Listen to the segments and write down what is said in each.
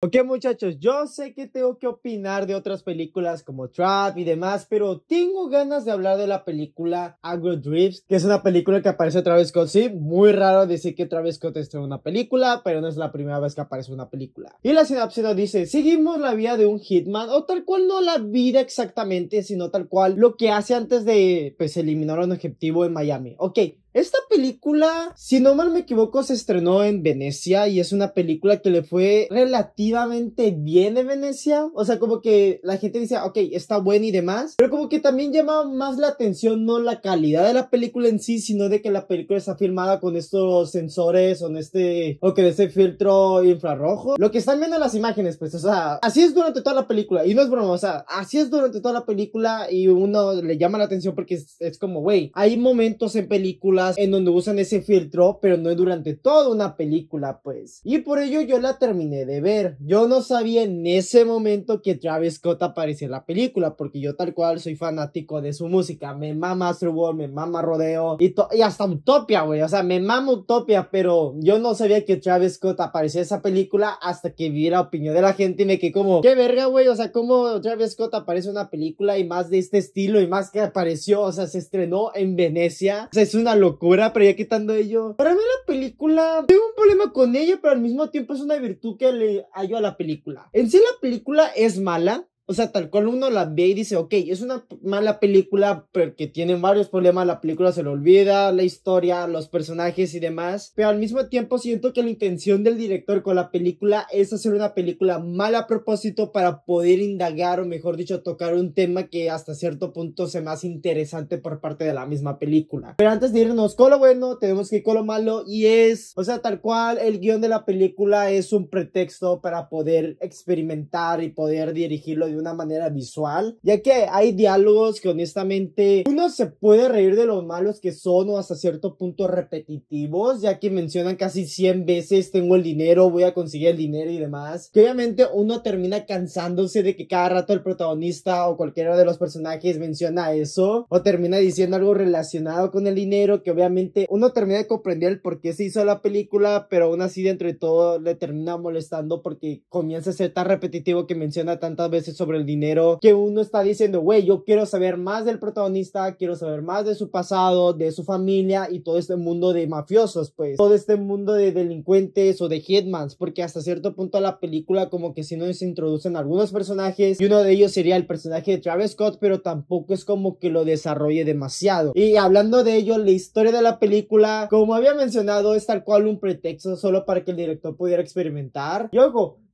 Ok muchachos, yo sé que tengo que opinar de otras películas como Trap y demás, pero tengo ganas de hablar de la película Agro que es una película que aparece otra vez con Sí, muy raro decir que Travis Scott está en una película, pero no es la primera vez que aparece una película. Y la sinopsis nos dice, seguimos la vida de un hitman, o tal cual no la vida exactamente, sino tal cual lo que hace antes de pues eliminar un objetivo en Miami. Ok, esta película, si no mal me equivoco, se estrenó en Venecia y es una película que le fue relativamente bien en Venecia. O sea, como que la gente dice, ok, está buena y demás. Pero como que también llama más la atención no la calidad de la película en sí, sino de que la película está filmada con estos sensores o, en este, o que ese filtro infrarrojo. Lo que están viendo las imágenes, pues, o sea, así es durante toda la película. Y no es broma, o sea, así es durante toda la película y uno le llama la atención porque es, es como, güey, hay momentos en película en donde usan ese filtro, pero no es durante toda una película, pues. Y por ello yo la terminé de ver. Yo no sabía en ese momento que Travis Scott aparecía en la película, porque yo tal cual soy fanático de su música. Me mama Astro World, me mama Rodeo y, y hasta Utopia, güey. O sea, me mama Utopia, pero yo no sabía que Travis Scott aparecía en esa película hasta que vi la opinión de la gente y me quedé como, qué verga, güey. O sea, ¿cómo Travis Scott aparece en una película y más de este estilo y más que apareció, o sea, se estrenó en Venecia. O sea, es una locura locura, pero ya quitando ello. Para mí la película, tengo un problema con ella, pero al mismo tiempo es una virtud que le hallo a la película. En sí la película es mala, o sea, tal cual uno la ve y dice, ok, es una mala película porque tiene varios problemas, la película se le olvida, la historia, los personajes y demás, pero al mismo tiempo siento que la intención del director con la película es hacer una película mal a propósito para poder indagar o mejor dicho tocar un tema que hasta cierto punto se me hace interesante por parte de la misma película. Pero antes de irnos con lo bueno, tenemos que ir con lo malo y es, o sea, tal cual el guión de la película es un pretexto para poder experimentar y poder dirigirlo de una manera visual, ya que hay diálogos que honestamente uno se puede reír de los malos que son o hasta cierto punto repetitivos, ya que mencionan casi 100 veces tengo el dinero, voy a conseguir el dinero y demás, que obviamente uno termina cansándose de que cada rato el protagonista o cualquiera de los personajes menciona eso o termina diciendo algo relacionado con el dinero, que obviamente uno termina de comprender el por qué se hizo la película, pero aún así dentro de todo le termina molestando porque comienza a ser tan repetitivo que menciona tantas veces sobre el dinero que uno está diciendo, güey, yo quiero saber más del protagonista, quiero saber más de su pasado, de su familia y todo este mundo de mafiosos, pues, todo este mundo de delincuentes o de hitmans, porque hasta cierto punto la película como que si no se introducen algunos personajes y uno de ellos sería el personaje de Travis Scott, pero tampoco es como que lo desarrolle demasiado. Y hablando de ello, la historia de la película, como había mencionado, es tal cual un pretexto solo para que el director pudiera experimentar. Y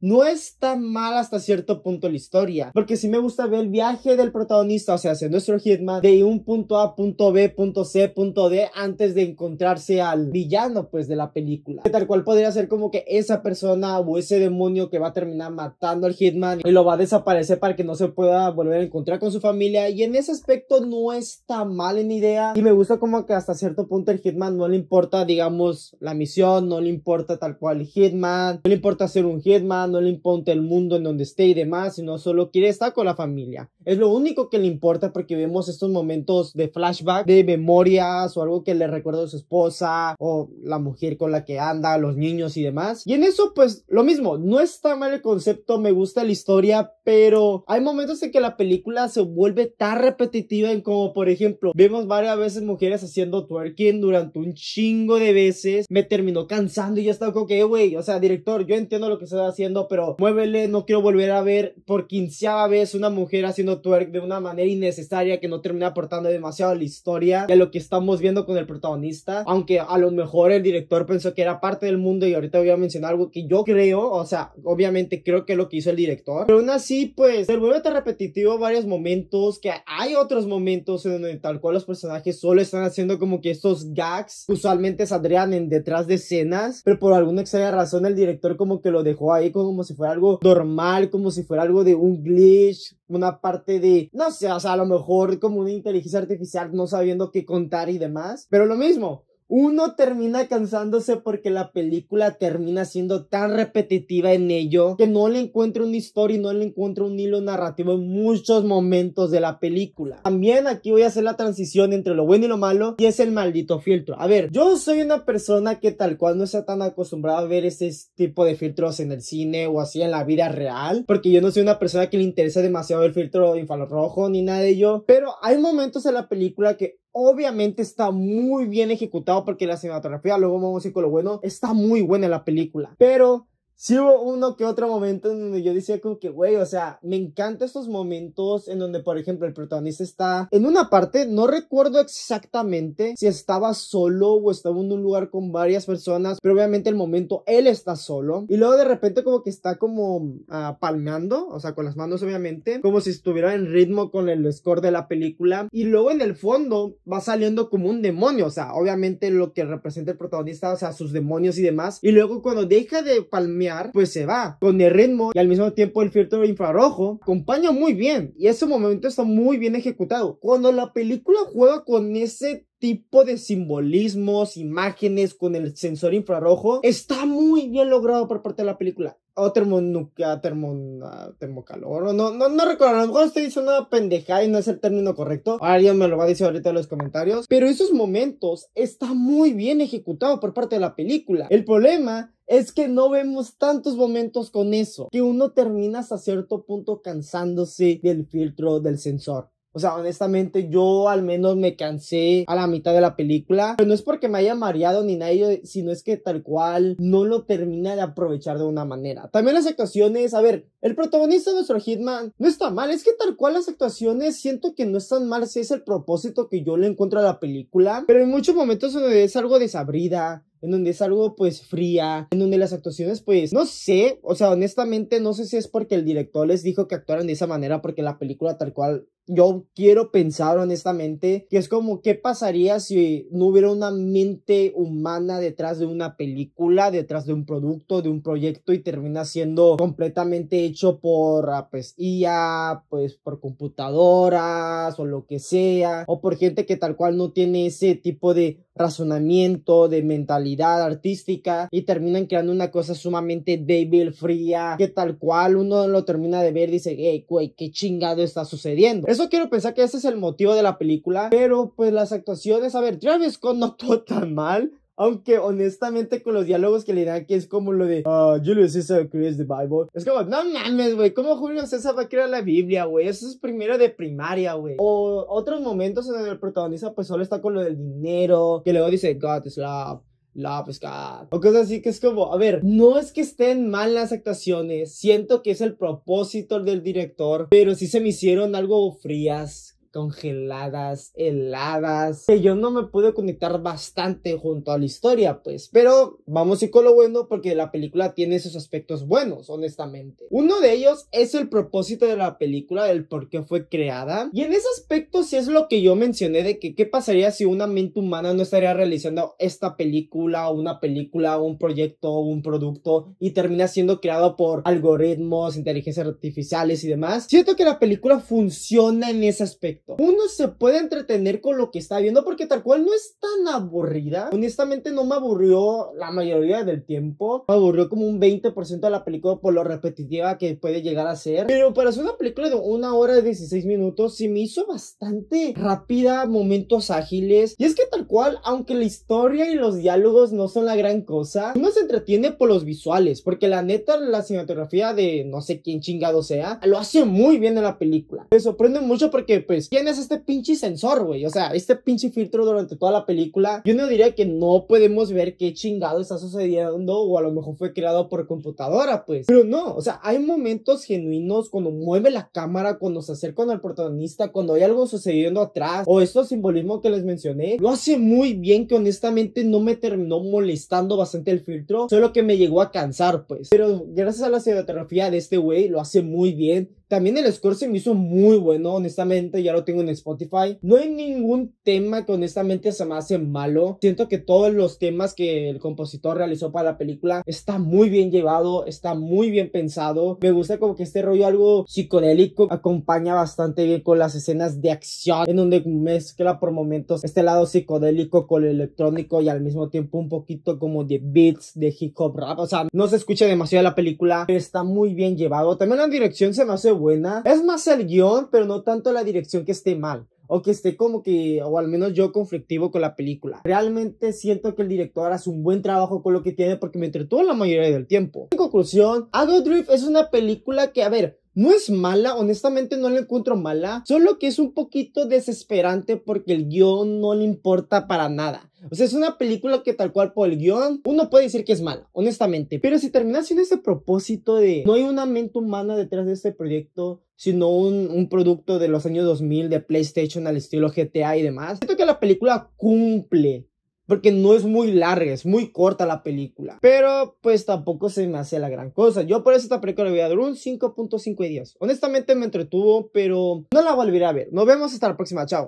no es tan mal hasta cierto punto la historia, porque si me gusta ver el viaje del protagonista, o sea, hacia nuestro Hitman, de un punto A, punto B, punto C, punto D, antes de encontrarse al villano, pues, de la película. Que tal cual podría ser como que esa persona o ese demonio que va a terminar matando al Hitman y lo va a desaparecer para que no se pueda volver a encontrar con su familia, y en ese aspecto no está mal en idea, y me gusta como que hasta cierto punto el Hitman no le importa, digamos, la misión, no le importa tal cual el Hitman, no le importa ser un Hitman, no le importa el mundo en donde esté y demás, sino solo quiere estar con la familia. Es lo único que le importa porque vemos estos momentos de flashback, de memorias o algo que le recuerda a su esposa o la mujer con la que anda, los niños y demás. Y en eso, pues lo mismo, no está mal el concepto, me gusta la historia, pero hay momentos en que la película se vuelve tan repetitiva en como, por ejemplo, vemos varias veces mujeres haciendo twerking durante un chingo de veces. Me terminó cansando y yo estaba como que, güey, o sea, director, yo entiendo lo que se estás haciendo pero muévele, no quiero volver a ver por quinceava vez una mujer haciendo twerk de una manera innecesaria que no termina aportando demasiado a la historia de lo que estamos viendo con el protagonista. Aunque a lo mejor el director pensó que era parte del mundo y ahorita voy a mencionar algo que yo creo, o sea, obviamente creo que es lo que hizo el director. Pero aún así, pues, se vuelve tan repetitivo varios momentos que hay otros momentos en donde tal cual los personajes solo están haciendo como que estos gags usualmente saldrían en detrás de escenas, pero por alguna extraña razón el director como que lo dejó ahí con como si fuera algo normal, como si fuera algo de un glitch, una parte de, no sé, o sea, a lo mejor como una inteligencia artificial no sabiendo qué contar y demás. Pero lo mismo, uno termina cansándose porque la película termina siendo tan repetitiva en ello que no le encuentra una historia y no le encuentra un hilo narrativo en muchos momentos de la película. También aquí voy a hacer la transición entre lo bueno y lo malo y es el maldito filtro. A ver, yo soy una persona que tal cual no está tan acostumbrada a ver ese tipo de filtros en el cine o así en la vida real porque yo no soy una persona que le interesa demasiado el filtro infrarrojo ni nada de ello, pero hay momentos en la película que obviamente está muy bien ejecutado porque la cinematografía, luego vamos a con lo bueno, está muy buena la película, pero sí hubo uno que otro momento en donde yo decía como que, güey, o sea, me encantan estos momentos en donde, por ejemplo, el protagonista está en una parte, no recuerdo exactamente si estaba solo o estaba en un lugar con varias personas, pero obviamente el momento él está solo y luego de repente como que está como ah, palmeando, o sea, con las manos obviamente, como si estuviera en ritmo con el score de la película y luego en el fondo va saliendo como un demonio, o sea, obviamente lo que representa el protagonista, o sea, sus demonios y demás, y luego cuando deja de palmear pues se va. Con el ritmo y al mismo tiempo el filtro infrarrojo, acompaña muy bien. Y ese momento está muy bien ejecutado. Cuando la película juega con ese tipo de simbolismos, imágenes con el sensor infrarrojo, está muy bien logrado por parte de la película. Oh, ah, o termonuclear, termo, termocalor, no, no, no recuerdo, a lo mejor estoy diciendo una pendejada y no es el término correcto. Alguien me lo va a decir ahorita en los comentarios. Pero esos momentos está muy bien ejecutado por parte de la película. El problema es que no vemos tantos momentos con eso, que uno termina hasta cierto punto cansándose del filtro del sensor. O sea, honestamente, yo al menos me cansé a la mitad de la película. Pero no es porque me haya mareado ni nadie, sino es que tal cual no lo termina de aprovechar de una manera. También las actuaciones, a ver, el protagonista de nuestro Hitman no está mal. Es que tal cual las actuaciones siento que no están mal si es el propósito que yo le encuentro a la película. Pero en muchos momentos es algo desabrida en donde es algo pues fría, en donde las actuaciones pues no sé, o sea, honestamente no sé si es porque el director les dijo que actuaran de esa manera porque la película tal cual yo quiero pensar honestamente que es como qué pasaría si no hubiera una mente humana detrás de una película, detrás de un producto, de un proyecto y termina siendo completamente hecho por ah, pues IA, pues por computadoras o lo que sea o por gente que tal cual no tiene ese tipo de razonamiento, de mentalidad artística y terminan creando una cosa sumamente débil, fría, que tal cual uno lo termina de ver y dice, hey, güey, qué chingado está sucediendo. Eso quiero pensar que ese es el motivo de la película, pero pues las actuaciones, a ver, Travis Scott no actuó tan mal, aunque honestamente con los diálogos que le dan que es como lo de ah, Julio César Caesar creates the Bible. Es como, no mames, güey, ¿cómo Julio César va a crear la Biblia, güey? Eso es primero de primaria, güey. O otros momentos en donde el protagonista pues solo está con lo del dinero, que luego dice, God is love. love is God O cosas así que es como, a ver, no es que estén mal las actuaciones, siento que es el propósito del director, pero sí se me hicieron algo frías, congeladas, heladas, que yo no me pude conectar bastante junto a la historia, pues. Pero vamos y con lo bueno porque la película tiene esos aspectos buenos, honestamente. Uno de ellos es el propósito de la película, el por qué fue creada. Y en ese aspecto sí es lo que yo mencioné de que qué pasaría si una mente humana no estaría realizando esta película, una película, un proyecto, un producto y termina siendo creado por algoritmos, inteligencias artificiales y demás. Siento que la película funciona en ese aspecto. Uno se puede entretener con lo que está viendo porque tal cual no es tan aburrida. Honestamente no me aburrió la mayoría del tiempo. Me aburrió como un 20% de la película por lo repetitiva que puede llegar a ser. Pero para hacer una película de una hora y 16 minutos, si me hizo bastante rápida, momentos ágiles. Y es que aunque la historia y los diálogos no son la gran cosa, uno se entretiene por los visuales, porque la neta, la cinematografía de no sé quién chingado sea, lo hace muy bien en la película. Me sorprende mucho porque, pues, tienes este pinche sensor, güey, o sea, este pinche filtro durante toda la película. Yo no diría que no podemos ver qué chingado está sucediendo, o a lo mejor fue creado por computadora, pues. Pero no, o sea, hay momentos genuinos cuando mueve la cámara, cuando se acercan al protagonista, cuando hay algo sucediendo atrás, o estos simbolismos que les mencioné, lo hace muy bien que honestamente no me terminó molestando bastante el filtro, solo que me llegó a cansar, pues. Pero gracias a la cinematografía de este güey, lo hace muy bien. También el score se me hizo muy bueno, honestamente, ya lo tengo en Spotify. No hay ningún tema que honestamente se me hace malo. Siento que todos los temas que el compositor realizó para la película está muy bien llevado, está muy bien pensado. Me gusta como que este rollo algo psicodélico acompaña bastante bien con las escenas de acción, en donde mezcla por momentos este lado psicodélico con el electrónico y al mismo tiempo un poquito como de beats de hip hop rap. O sea, no se escucha demasiado la película, está muy bien llevado. También la dirección se me hace es más el guión, pero no tanto la dirección que esté mal o que esté como que, o al menos yo conflictivo con la película. Realmente siento que el director hace un buen trabajo con lo que tiene porque me entretuvo la mayoría del tiempo. En conclusión, Adult Drift es una película que, a ver, no es mala, honestamente no la encuentro mala, solo que es un poquito desesperante porque el guión no le importa para nada. O sea, es una película que tal cual por el guión uno puede decir que es mala, honestamente. Pero si terminas siendo ese propósito de no hay una mente humana detrás de este proyecto, sino un, un, producto de los años 2000 de PlayStation al estilo GTA y demás, siento que la película cumple porque no es muy larga, es muy corta la película. Pero pues tampoco se me hace la gran cosa. Yo por eso esta película le voy a dar un 5.5 de 10. Honestamente me entretuvo, pero no la volveré a ver. Nos vemos hasta la próxima, chao.